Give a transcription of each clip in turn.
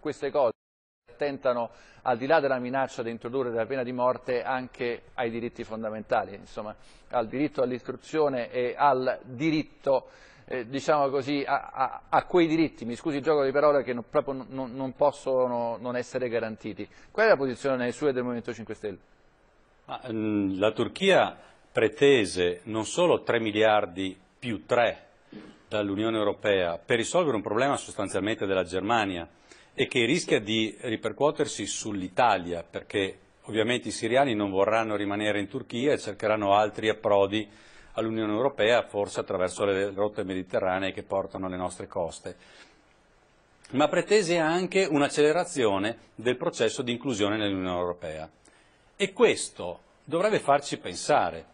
queste cose attentano al di là della minaccia di introdurre la pena di morte anche ai diritti fondamentali, insomma, al diritto all'istruzione e al diritto eh, diciamo così, a, a, a, quei diritti, mi scusi il gioco di parole, che non, proprio non, non, possono non essere garantiti. Qual è la posizione sua e del Movimento 5 Stelle? Ma, ehm, la Turchia pretese non solo 3 miliardi più 3 dall'Unione Europea per risolvere un problema sostanzialmente della Germania e che rischia di ripercuotersi sull'Italia, perché ovviamente i siriani non vorranno rimanere in Turchia e cercheranno altri approdi all'Unione Europea, forse attraverso le rotte mediterranee che portano alle nostre coste. Ma pretese anche un'accelerazione del processo di inclusione nell'Unione Europea. E questo dovrebbe farci pensare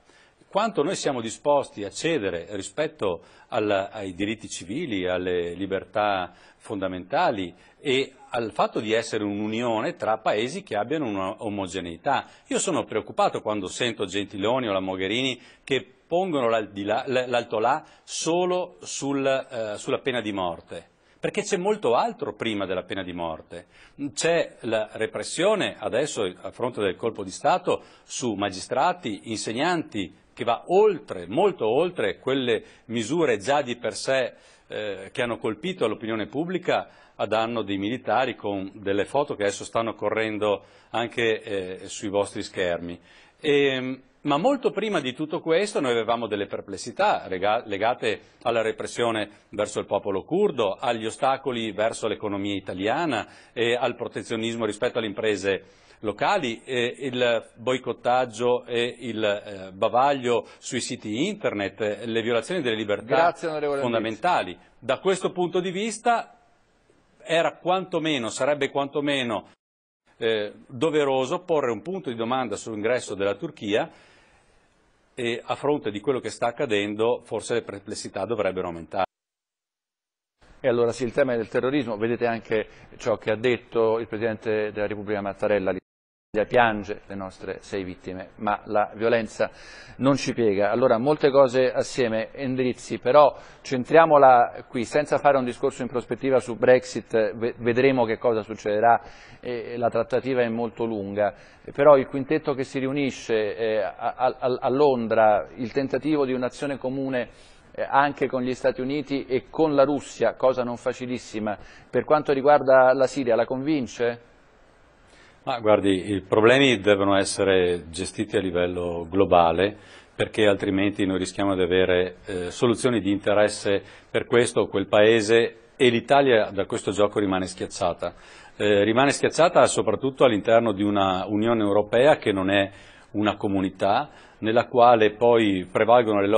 quanto noi siamo disposti a cedere rispetto alla, ai diritti civili, alle libertà fondamentali e al fatto di essere un'unione tra paesi che abbiano un'omogeneità. Io sono preoccupato quando sento Gentiloni o la Mogherini che pongono l'alto là solo sul, eh, sulla pena di morte perché c'è molto altro prima della pena di morte. C'è la repressione adesso a fronte del colpo di Stato su magistrati, insegnanti, che va oltre, molto oltre quelle misure già di per sé eh, che hanno colpito l'opinione pubblica a danno dei militari con delle foto che adesso stanno correndo anche eh, sui vostri schermi. E, ehm, ma molto prima di tutto questo noi avevamo delle perplessità legate alla repressione verso il popolo curdo, agli ostacoli verso l'economia italiana e al protezionismo rispetto alle imprese locali, il boicottaggio e il eh, bavaglio sui siti internet, le violazioni delle libertà Grazie, fondamentali. Da questo punto di vista era quantomeno, sarebbe quantomeno eh, doveroso porre un punto di domanda sull'ingresso della Turchia e a fronte di quello che sta accadendo forse le perplessità dovrebbero aumentare. E allora sì, il tema del terrorismo, vedete anche ciò che ha detto il Presidente della Repubblica Mattarella piange le nostre sei vittime, ma la violenza non ci piega. Allora molte cose assieme, indirizzi, però centriamola qui, senza fare un discorso in prospettiva su Brexit, vedremo che cosa succederà, eh, la trattativa è molto lunga, però il quintetto che si riunisce eh, a, a, a Londra, il tentativo di un'azione comune eh, anche con gli Stati Uniti e con la Russia, cosa non facilissima. Per quanto riguarda la Siria, la convince? Ma guardi, i problemi devono essere gestiti a livello globale perché altrimenti noi rischiamo di avere eh, soluzioni di interesse per questo o quel paese e l'Italia da questo gioco rimane schiacciata. Eh, rimane schiacciata soprattutto all'interno di una Unione Europea che non è una comunità, nella quale poi prevalgono le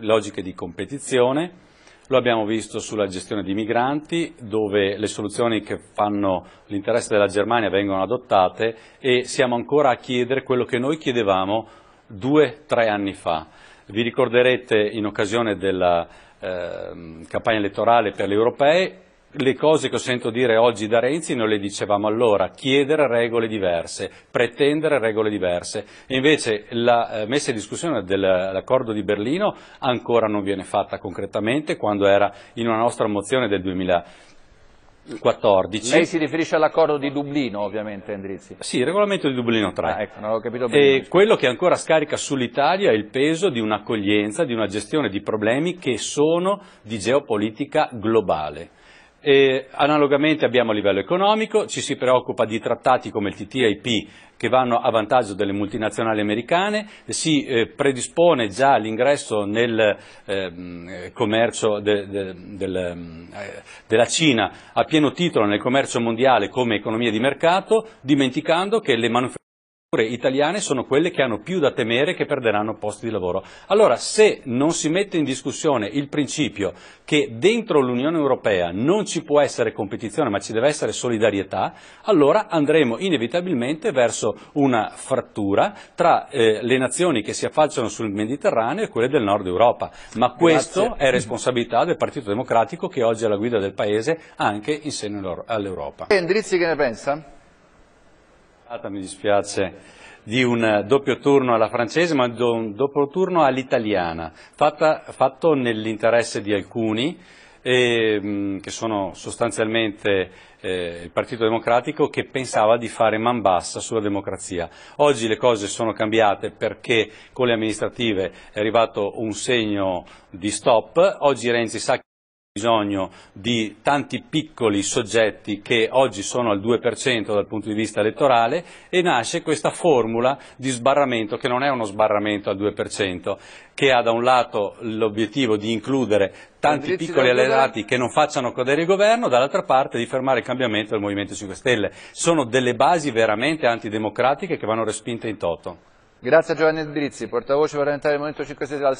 logiche di competizione lo abbiamo visto sulla gestione di migranti, dove le soluzioni che fanno l'interesse della Germania vengono adottate e siamo ancora a chiedere quello che noi chiedevamo due, o tre anni fa. Vi ricorderete in occasione della eh, campagna elettorale per le europee le cose che sento dire oggi da Renzi non le dicevamo allora, chiedere regole diverse, pretendere regole diverse. Invece la eh, messa in discussione dell'accordo di Berlino ancora non viene fatta concretamente quando era in una nostra mozione del 2014. Lei si riferisce all'accordo di Dublino, ovviamente, Endrizzi. Sì, il regolamento di Dublino 3. Ah, ecco, e eh, quello che ancora scarica sull'Italia è il peso di un'accoglienza, di una gestione di problemi che sono di geopolitica globale. E analogamente abbiamo a livello economico, ci si preoccupa di trattati come il TTIP che vanno a vantaggio delle multinazionali americane, si eh, predispone già l'ingresso nel eh, commercio de, de, del, eh, della Cina a pieno titolo nel commercio mondiale come economia di mercato, dimenticando che le manufatture dittature italiane sono quelle che hanno più da temere che perderanno posti di lavoro. Allora, se non si mette in discussione il principio che dentro l'Unione Europea non ci può essere competizione ma ci deve essere solidarietà, allora andremo inevitabilmente verso una frattura tra eh, le nazioni che si affacciano sul Mediterraneo e quelle del nord Europa. Ma questo Grazie. è responsabilità del Partito Democratico che oggi è alla guida del Paese anche in seno all'Europa. E Indrizzi che ne pensa? Mi dispiace di un doppio turno alla francese ma di un doppio turno all'italiana, fatto nell'interesse di alcuni, e, ehm, che sono sostanzialmente eh, il Partito Democratico che pensava di fare man bassa sulla democrazia. Oggi le cose sono cambiate perché con le amministrative è arrivato un segno di stop, oggi Renzi sa bisogno di tanti piccoli soggetti che oggi sono al 2% dal punto di vista elettorale e nasce questa formula di sbarramento che non è uno sbarramento al 2%, che ha da un lato l'obiettivo di includere tanti piccoli alleati che non facciano cadere il governo, dall'altra parte di fermare il cambiamento del Movimento 5 Stelle. Sono delle basi veramente antidemocratiche che vanno respinte in toto. Grazie a Giovanni Drizzi, portavoce parlamentare del Movimento 5 Stelle.